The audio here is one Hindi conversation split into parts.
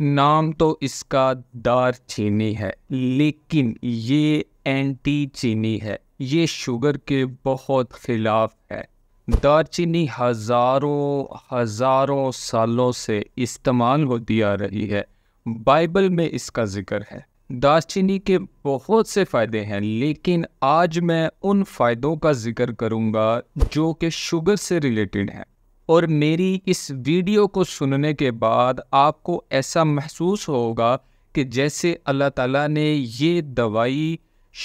नाम तो इसका दार चीनी है लेकिन ये एंटी चीनी है ये शुगर के बहुत खिलाफ है दारचीनी हज़ारों हज़ारों सालों से इस्तेमाल होती आ रही है बाइबल में इसका ज़िक्र है दारचीनी के बहुत से फ़ायदे हैं लेकिन आज मैं उन फ़ायदों का ज़िक्र करूँगा जो कि शुगर से रिलेटेड हैं और मेरी इस वीडियो को सुनने के बाद आपको ऐसा महसूस होगा कि जैसे अल्लाह ताला ने ये दवाई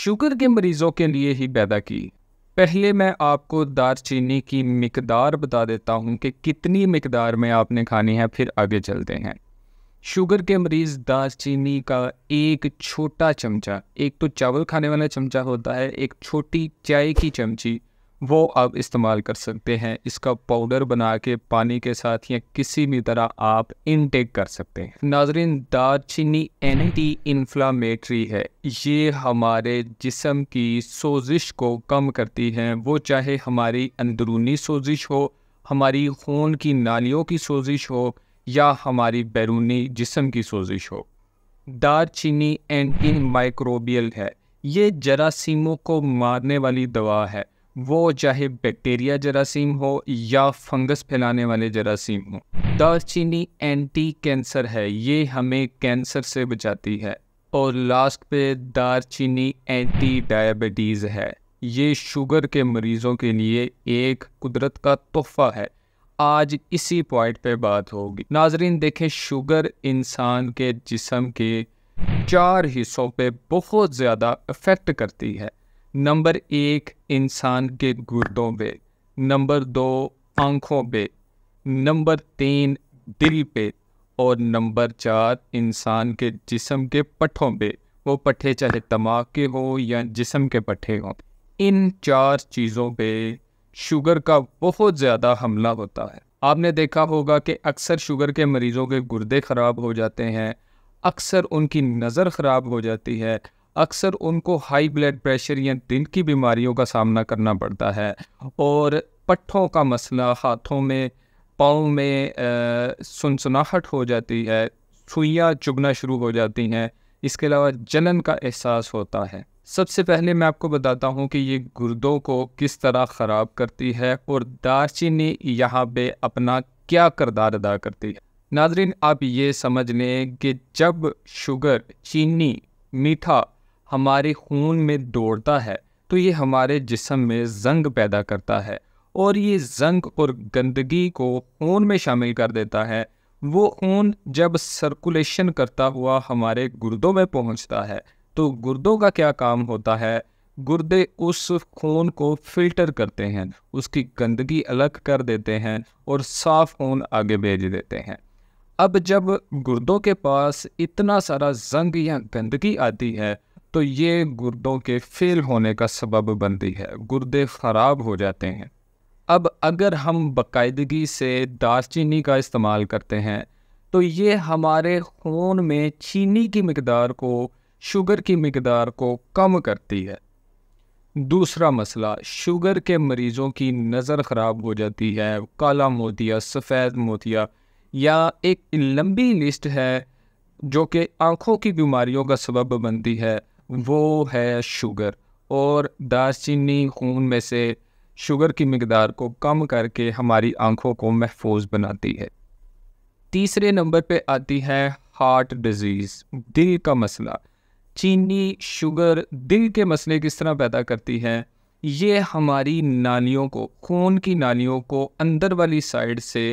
शुगर के मरीज़ों के लिए ही पैदा की पहले मैं आपको दारचीनी की मकदार बता देता हूँ कि कितनी मकदार में आपने खानी है फिर आगे चलते हैं शुगर के मरीज़ चीनी का एक छोटा चमचा एक तो चावल खाने वाला चमचा होता है एक छोटी चाय की चमची वो आप इस्तेमाल कर सकते हैं इसका पाउडर बना के पानी के साथ या किसी भी तरह आप इनटेक कर सकते हैं नाजरीन चीनी एंटी इन्फ्लामेटरी है ये हमारे जिसम की सोजिश को कम करती है वो चाहे हमारी अंदरूनी सोजिश हो हमारी खून की नालियों की सोजिश हो या हमारी बैरूनी जिसम की सोजिश हो चीनी एंटी माइक्रोबियल है ये जरासीमों को मारने वाली दवा है वो चाहे बैक्टीरिया जरासीम हो या फंगस फैलाने वाले जरासीम हो दालचीनी एंटी कैंसर है ये हमें कैंसर से बचाती है और लास्ट पे दालचीनी एंटी डायबिटीज़ है ये शुगर के मरीज़ों के लिए एक कुदरत का तोहफा है आज इसी पॉइंट पे बात होगी नाजरीन देखें शुगर इंसान के जिसम के चार हिस्सों पे बहुत ज़्यादा इफेक्ट करती है नंबर एक इंसान के गुर्दों पे नंबर दो आँखों पे नंबर तीन दिल पे और नंबर चार इंसान के जिसम के पट्ठों पे वो पट्ठे चाहे तमाक के हो या जिसम के पट्ठे हों इन चार चीज़ों पे शुगर का बहुत ज़्यादा हमला होता है आपने देखा होगा कि अक्सर शुगर के मरीज़ों के गुर्दे ख़राब हो जाते हैं अक्सर उनकी नज़र ख़राब हो जाती है अक्सर उनको हाई ब्लड प्रेशर या दिल की बीमारियों का सामना करना पड़ता है और पट्ठों का मसला हाथों में पाँव में सुनसनाहट हो जाती है सुइयाँ चुभना शुरू हो जाती हैं इसके अलावा जलन का एहसास होता है सबसे पहले मैं आपको बताता हूँ कि ये गुर्दों को किस तरह ख़राब करती है और दारचीनी यहाँ पे अपना क्या करदार अदा करती है नाजरीन आप ये समझ लें कि जब शुगर चीनी मीठा हमारे खून में दौड़ता है तो ये हमारे जिसम में जंग पैदा करता है और ये जंग और गंदगी को खून में शामिल कर देता है वो खून जब सर्कुलेशन करता हुआ हमारे गुर्दों में पहुंचता है तो गुर्दों का क्या काम होता है गुर्दे उस खून को फिल्टर करते हैं उसकी गंदगी अलग कर देते हैं और साफ खून आगे भेज देते हैं अब जब गुर्दों के पास इतना सारा जंग या गंदगी आती है तो ये गुर्दों के फेल होने का सबब बनती है गुर्दे ख़राब हो जाते हैं अब अगर हम बाकायदगी से दालचीनी का इस्तेमाल करते हैं तो ये हमारे खून में चीनी की मकदार को शुगर की मकदार को कम करती है दूसरा मसला शुगर के मरीज़ों की नज़र ख़राब हो जाती है काला मोतिया सफ़ेद मोतिया या एक लंबी लिस्ट है जो कि आँखों की बीमारियों का सबब बनती है वो है शुगर और दारचीनी खून में से शुगर की मकदार को कम करके हमारी आँखों को महफूज बनाती है तीसरे नंबर पे आती है हार्ट डिजीज़ दिल का मसला चीनी शुगर दिल के मसले किस तरह पैदा करती है ये हमारी नालियों को खून की नालियों को अंदर वाली साइड से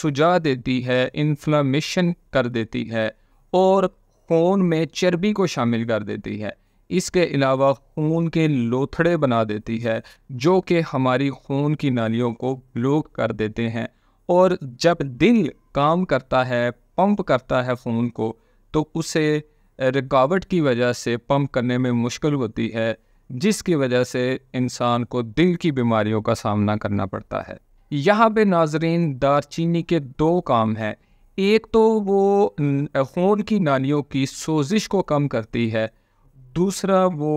सुजा देती है इन्फ्लामेशन कर देती है और खून में चर्बी को शामिल कर देती है इसके अलावा खून के लोथड़े बना देती है जो कि हमारी खून की नालियों को ब्लॉक कर देते हैं और जब दिल काम करता है पंप करता है खून को तो उसे रुकावट की वजह से पंप करने में मुश्किल होती है जिसकी वजह से इंसान को दिल की बीमारियों का सामना करना पड़ता है यहाँ पे नाजरीन दारचीनी के दो काम हैं एक तो वो खून की नालियों की सोजिश को कम करती है दूसरा वो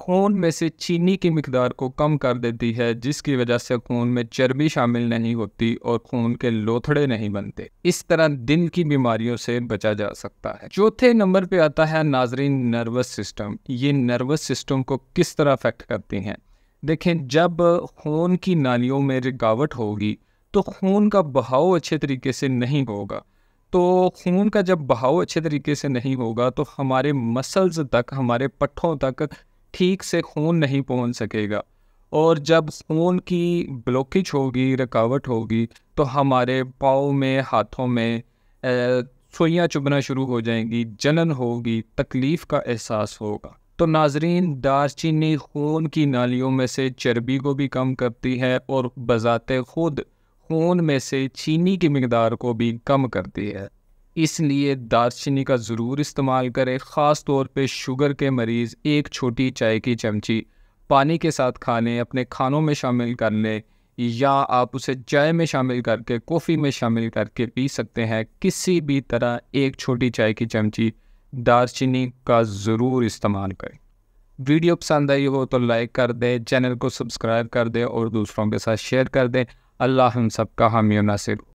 खून में से चीनी की मकदार को कम कर देती है जिसकी वजह से खून में चर्बी शामिल नहीं होती और खून के लोथड़े नहीं बनते इस तरह दिल की बीमारियों से बचा जा सकता है चौथे नंबर पे आता है नाजरीन नर्वस सिस्टम ये नर्वस सिस्टम को किस तरह अफेक्ट करती हैं देखें जब खून की नालियों में रुकावट होगी तो खून का बहाव अच्छे तरीके से नहीं होगा तो खून का जब बहाव अच्छे तरीके से नहीं होगा तो हमारे मसल्स तक हमारे पट्ठों तक ठीक से खून नहीं पहुंच सकेगा और जब खून की ब्लॉकेज होगी रुकावट होगी तो हमारे पाँव में हाथों में सुइयाँ चुभना शुरू हो जाएंगी जलन होगी तकलीफ़ का एहसास होगा तो नाजरीन दारचीनी खून की नालियों में से चर्बी को भी कम करती है और बजाते खुद खून में से चीनी की मकदार को भी कम करती है इसलिए दालचीनी का ज़रूर इस्तेमाल करें ख़ास तौर पे शुगर के मरीज़ एक छोटी चाय की चमची पानी के साथ खा लें अपने खानों में शामिल कर लें या आप उसे चाय में शामिल करके कॉफ़ी में शामिल करके पी सकते हैं किसी भी तरह एक छोटी चाय की चमची दालचीनी का ज़रूर इस्तेमाल करें वीडियो पसंद आई हो तो लाइक कर दें चैनल को सब्सक्राइब कर दें और दूसरों के साथ शेयर कर दें अल्लाह हम सब का हामी नासिर